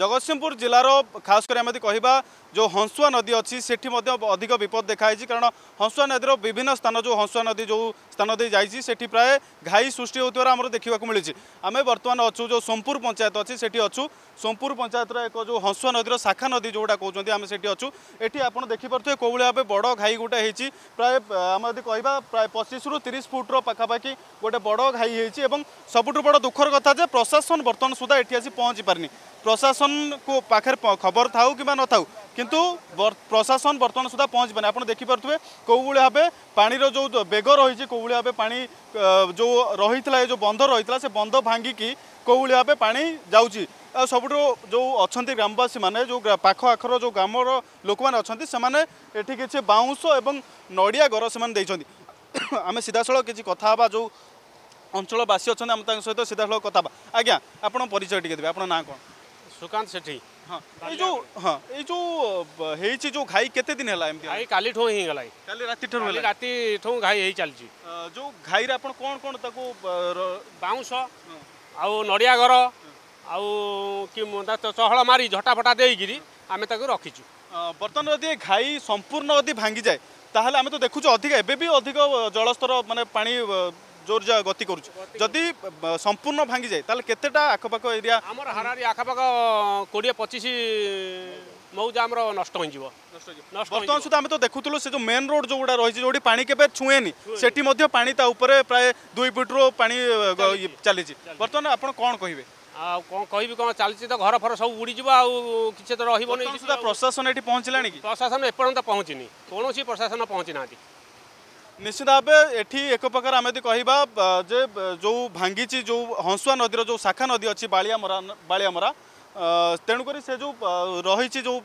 ଜଗତସିଂହପୁର ଜିଲ୍ଲାର ଖାସ କରି ଆମେ ଯଦି କହିବା ଯେଉଁ ହଂସୁଆ ନଦୀ ଅଛି ସେଠି ମଧ୍ୟ ଅଧିକ ବିପଦ ଦେଖାଯାଇଛି କାରଣ ହଂସୁଆ ନଦୀର ବିଭିନ୍ନ ସ୍ଥାନ ଯେଉଁ ହଂସୁଆ ନଦୀ ଯେଉଁ ସ୍ଥାନ ଦେଇ ଯାଇଛି ସେଠି ପ୍ରାୟ ଘାଇ ସୃଷ୍ଟି ହେଉଥିବାର ଆମର ଦେଖିବାକୁ ମିଳିଛି ଆମେ ବର୍ତ୍ତମାନ ଅଛୁ ଯେଉଁ ସୋମପୁର ପଞ୍ଚାୟତ ଅଛି ସେଠି ଅଛୁ ସୋମପୁର ପଞ୍ଚାୟତର ଏକ ଯେଉଁ ହଂସୁଆ ନଦୀର ଶାଖା ନଦୀ ଯେଉଁଟା କହୁଛନ୍ତି ଆମେ ସେଠି ଅଛୁ ଏଠି ଆପଣ ଦେଖିପାରୁଥିବେ କେଉଁଭଳି ଭାବେ ବଡ଼ ଘାଇ ଗୋଟେ ହେଇଛି ପ୍ରାୟ ଆମେ ଯଦି କହିବା ପ୍ରାୟ ପଚିଶରୁ ତିରିଶ ଫୁଟ୍ର ପାଖାପାଖି ଗୋଟେ ବଡ଼ ଘାଇ ହେଇଛି ଏବଂ ସବୁଠୁ ବଡ଼ ଦୁଃଖର କଥା ଯେ ପ୍ରଶାସନ ବର୍ତ୍ତମାନ ସୁଦ୍ଧା ଏଠି ଆସି ପହଞ୍ଚି ପାରିନି ପ୍ରଶାସନ କୁ ପାଖରେ ଖବର ଥାଉ କିମ୍ବା ନଥାଉ କିନ୍ତୁ ପ୍ରଶାସନ ବର୍ତ୍ତମାନ ସୁଦ୍ଧା ପହଞ୍ଚିବାନି ଆପଣ ଦେଖିପାରୁଥିବେ କେଉଁଭଳି ଭାବେ ପାଣିର ଯେଉଁ ବେଗ ରହିଛି କେଉଁଭଳି ଭାବେ ପାଣି ଯେଉଁ ରହିଥିଲା ଏ ଯେଉଁ ବନ୍ଧ ରହିଥିଲା ସେ ବନ୍ଧ ଭାଙ୍ଗିକି କେଉଁଭଳି ଭାବେ ପାଣି ଯାଉଛି ଆଉ ସବୁଠୁ ଯେଉଁ ଅଛନ୍ତି ଗ୍ରାମବାସୀମାନେ ଯେଉଁ ପାଖ ଆଖର ଯେଉଁ ଗ୍ରାମର ଲୋକମାନେ ଅଛନ୍ତି ସେମାନେ ଏଠି କିଛି ବାଉଁଶ ଏବଂ ନଡ଼ିଆ ଘର ସେମାନେ ଦେଇଛନ୍ତି ଆମେ ସିଧାସଳଖ କିଛି କଥା ହେବା ଯେଉଁ ଅଞ୍ଚଳବାସୀ ଅଛନ୍ତି ଆମେ ତାଙ୍କ ସହିତ ସିଧାସଳଖ କଥା ହେବା ଆଜ୍ଞା ଆପଣ ପରିଚୟ ଟିକେ ଦେବେ ଆପଣ ନାଁ କ'ଣ ସୁକାନ୍ତ ସେଠି ହଁ ଏଇ ଯୋଉ ହଁ ଏଇ ଯୋଉ ହେଇଛି ଯୋଉ ଘାଇ କେତେ ଦିନ ହେଲା ଏମିତି ଭାଇ କାଲି ଠୁଁ ହେଇଗଲା କାଲି ରାତି ଠୁଁ ହେଲା ରାତି ଠୁଁ ଘାଇ ହେଇ ଚାଲିଛି ଯୋଉ ଘାଇରେ ଆପଣ କ'ଣ କ'ଣ ତାକୁ ବାଉଁଶ ଆଉ ନଡ଼ିଆ ଘର ଆଉ କି ଚହଳ ମାରି ଝଟା ଫଟା ଦେଇକିରି ଆମେ ତାକୁ ରଖିଛୁ ବର୍ତ୍ତମାନ ଯଦି ଘାଇ ସମ୍ପୂର୍ଣ୍ଣ ଯଦି ଭାଙ୍ଗିଯାଏ ତାହେଲେ ଆମେ ତ ଦେଖୁଛୁ ଅଧିକ ଏବେ ବି ଅଧିକ ଜଳସ୍ତର ମାନେ ପାଣି জোর গতি করুছে যদি সম্পূর্ণ ভাঙ্গি যায় তাহলে কেতেটা আখপাখ এরিয়া আমার হারাহারি আখপাখ কোড়িয়ে পঁচিশ মৌজা আমার নষ্ট হয়ে বর্তমান সুদ্ধা আমি তো দেখুলু সে যে মেন রোড যেগুলা রয়েছে যেটি পা কেবে ছুঁয়েনি সেটি মধ্যে পা তা উপরে প্রায় দুই ফিট্রু পা চালিছি বর্তমান আপনার কম কহবে ଆଉ କ'ଣ କହିବି କ'ଣ ଚାଲିଛି ତ ଘର ଫର ସବୁ ଉଡ଼ିଯିବ ଆଉ କିଛି ତ ରହିବନି ପ୍ରଶାସନ ଏଠି ପହଞ୍ଚିଲାଣି କି ପ୍ରଶାସନ ଏପର୍ଯ୍ୟନ୍ତ ପହଞ୍ଚିନି କୌଣସି ପ୍ରଶାସନ ପହଞ୍ଚି ନିଶ୍ଚିତ ଭାବେ ଏଠି ଏକ ପ୍ରକାର ଆମେ ଯଦି କହିବା ଯେ ଯେଉଁ ଭାଙ୍ଗିଛି ଯେଉଁ ହଂସୁଆ ନଦୀର ଯେଉଁ ଶାଖା ନଦୀ ଅଛି ବାଳିଆମରା ବାଳିଆମରା ତେଣୁକରି ସେ ଯେଉଁ ରହିଛି ଯେଉଁ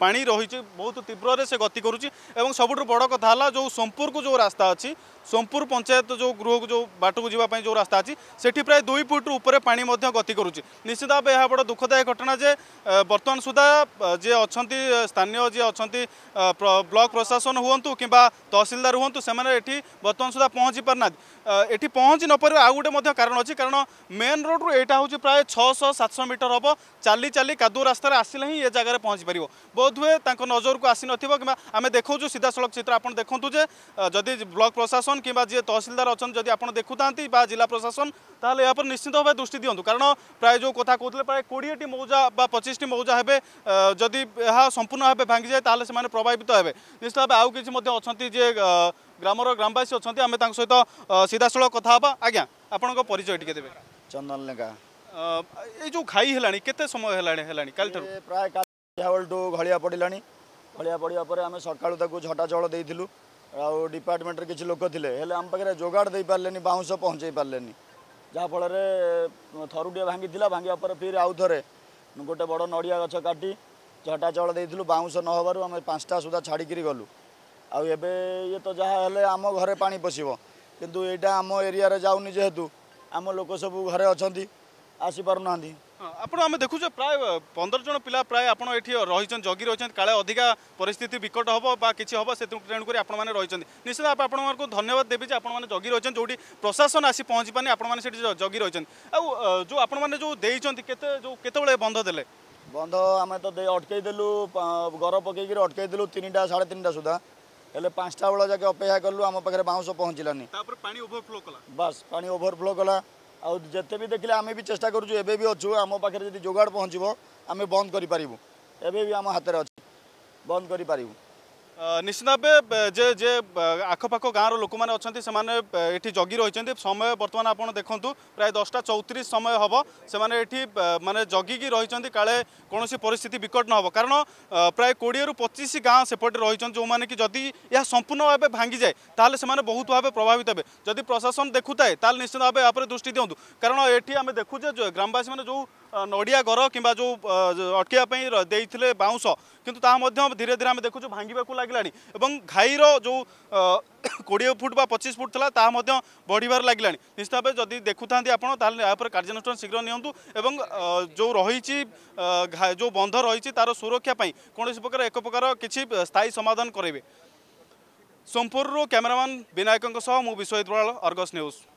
ପାଣି ରହିଛି ବହୁତ ତୀବ୍ରରେ ସେ ଗତି କରୁଛି ଏବଂ ସବୁଠୁ ବଡ଼ କଥା ହେଲା ଯେଉଁ ସୋମପୁରକୁ ଯେଉଁ ରାସ୍ତା ଅଛି ସୋମପୁର ପଞ୍ଚାୟତ ଯେଉଁ ଗୃହକୁ ଯେଉଁ ବାଟକୁ ଯିବା ପାଇଁ ଯେଉଁ ରାସ୍ତା ଅଛି ସେଠି ପ୍ରାୟ ଦୁଇ ଫୁଟରୁ ଉପରେ ପାଣି ମଧ୍ୟ ଗତି କରୁଛି ନିଶ୍ଚିତ ଭାବେ ଏହା ବଡ଼ ଦୁଃଖଦାୟକ ଘଟଣା ଯେ ବର୍ତ୍ତମାନ ସୁଦ୍ଧା ଯିଏ ଅଛନ୍ତି ସ୍ଥାନୀୟ ଯିଏ ଅଛନ୍ତି ବ୍ଲକ ପ୍ରଶାସନ ହୁଅନ୍ତୁ କିମ୍ବା ତହସିଲଦାର ହୁଅନ୍ତୁ ସେମାନେ ଏଠି ବର୍ତ୍ତମାନ ସୁଦ୍ଧା ପହଞ୍ଚି ପାରୁନାହାନ୍ତି ଏଠି ପହଞ୍ଚି ନପାରିବା ଆଉ ଗୋଟେ ମଧ୍ୟ କାରଣ ଅଛି କାରଣ ମେନ୍ ରୋଡ଼ରୁ ଏଇଟା ହେଉଛି ପ୍ରାୟ ଛଅଶହ ସାତଶହ ମିଟର ହେବ ଚାଲି ଚାଲି କାଦୁଅ ରାସ୍ତାରେ ଆସିଲେ ହିଁ ଏ ଜାଗାରେ ପହଞ୍ଚି ପାରିବ ବହୁତ ବୋଧହୁଏ ତାଙ୍କ ନଜରକୁ ଆସିନଥିବ କିମ୍ବା ଆମେ ଦେଖାଉଛୁ ସିଧାସଳଖ ଚିତ୍ର ଆପଣ ଦେଖନ୍ତୁ ଯେ ଯଦି ବ୍ଲକ ପ୍ରଶାସନ କିମ୍ବା ଯିଏ ତହସିଲଦାର ଅଛନ୍ତି ଯଦି ଆପଣ ଦେଖୁଥାନ୍ତି ବା ଜିଲ୍ଲା ପ୍ରଶାସନ ତାହେଲେ ଏହା ଉପରେ ନିଶ୍ଚିତ ଭାବେ ଦୃଷ୍ଟି ଦିଅନ୍ତୁ କାରଣ ପ୍ରାୟ ଯେଉଁ କଥା କହୁଥିଲେ ପ୍ରାୟ କୋଡ଼ିଏଟି ମୌଜା বা পঁচিশটি মৌজা হবে যদি সম্পূর্ণ ভাবে ভাঙ্গি যায় তাহলে সে প্রভাবিত হবে নিশ্চিত ভাবে আউ কিছু অনেক যে গ্রামর গ্রামবাসী অনেক আমি তাঁর সহ সিধাসল কথা হবা আজ্ঞা আপনার পরিচয় টিকি দেবে চন্দন লেঙ্গা এই যে খাই হল কেতে সময় হল হল কাল প্রায় जावल टु घड़िया पडिला पडियापर आमे सक्कालु झटा चाउ आउँमेन्ट र कि लोक लेम पाइपारे बााउँस पहचै पारि जहाँफल थरुट भाँगिला भाँग फिर आउने गोटे बड नडिया गछ काटि झटा चाउँ बाँस नहेबारु आम पाँचटा सुधा छाडिक गलु आउँ त जहाँ आम घर पाइ पस एटा आम एरिया जेहेतु आम लोक सबै आसी अनि आसिपारुँदै ଆପଣ ଆମେ ଦେଖୁଛେ ପ୍ରାୟ ପନ୍ଦର ଜଣ ପିଲା ପ୍ରାୟ ଆପଣ ଏଠି ରହିଛନ୍ତି ଜଗି ରହିଛନ୍ତି କାଳେ ଅଧିକା ପରିସ୍ଥିତି ବିକଟ ହେବ ବା କିଛି ହେବ ସେଥିରୁ ତେଣୁକରି ଆପଣମାନେ ରହିଛନ୍ତି ନିଶ୍ଚିତ ଆପଣମାନଙ୍କୁ ଧନ୍ୟବାଦ ଦେବି ଯେ ଆପଣମାନେ ଜଗି ରହିଛନ୍ତି ଯେଉଁଠି ପ୍ରଶାସନ ଆସି ପହଞ୍ଚି ପାରିନି ଆପଣମାନେ ସେଠି ଜଗି ରହିଛନ୍ତି ଆଉ ଯେଉଁ ଆପଣମାନେ ଯେଉଁ ଦେଇଛନ୍ତି କେତେ ଯେଉଁ କେତେବେଳେ ବନ୍ଧ ଦେଲେ ବନ୍ଧ ଆମେ ତ ଅଟକେଇ ଦେଲୁ ଘର ପକେଇକିରି ଅଟକେଇ ଦେଲୁ ତିନିଟା ସାଢ଼େ ତିନିଟା ସୁଦ୍ଧା ହେଲେ ପାଞ୍ଚଟା ବେଳ ଯାକେ ଅପେକ୍ଷା କଲୁ ଆମ ପାଖରେ ବାଉଁଶ ପହଞ୍ଚିଲାନି ତାପରେ ପାଣି ଓଭରଫ୍ଲୋ କଲା ବାସ୍ ପାଣି ଓଭରଫ୍ଲୋ କଲା ଆଉ ଯେତେ ବି ଦେଖିଲେ ଆମେ ବି ଚେଷ୍ଟା କରୁଛୁ ଏବେ ବି ଅଛୁ ଆମ ପାଖରେ ଯଦି ଯୋଗାଡ଼ ପହଞ୍ଚିବ ଆମେ ବନ୍ଦ କରିପାରିବୁ ଏବେ ବି ଆମ ହାତରେ ଅଛି ବନ୍ଦ କରିପାରିବୁ নিশ্চিত ভাবে যে যে আখপাখ গাঁর লোক অনেক সে এটি জগি রয়েছেন সময় বর্তমান আপনার দেখুন প্রায় দশটা চৌত্রিশ সময় হব সে এটি মানে জগিকি রয়েছেন কালে কোণী পরিস্থিতি বিকট নহব কারণ প্রায় কোড়ি রু পঁচিশ গাঁ সেপটে রয়েছেন যে কি যদি এ সম্পূর্ণ ভাবে ভাঙ্গি যায় তাহলে সে বহুত ভাবে প্রভাবিত হবে যদি প্রশাসন দেখু থাকে তাহলে নিশ্চিত ভাবে এ দৃষ্টি দিও কারণ এটি আমি দেখু যে গ্রামবাসী মানে যে নড়িয়া ঘর কিংবা যে অটকাইয়া দিয়ে বাউঁশ কিন্তু তা ধীরে ধীরে আমি দেখুଛୁ ভাঙ্গা লাগলা এবং ঘাইর যে কোড়িয়ে ফুট বা পঁচিশ ফুট লা তা বড়িবার লাগলা নিশ্চিত ভাবে যদি দেখু থাকে আপনার তাহলে এর উপরে কার্যানুষ্ঠান শীঘ্র নিহতু এবং যে রয়েছে যে বন্ধ রয়েছে তার সুরক্ষা পাই কোণী প্রকার এক প্রকার কিছু স্থায়ী সমাধান করবে সোমপুর ক্যামেরাম বিনায়ক সহ মু বিশ্বজিৎ বড়াল অর্গস নিউজ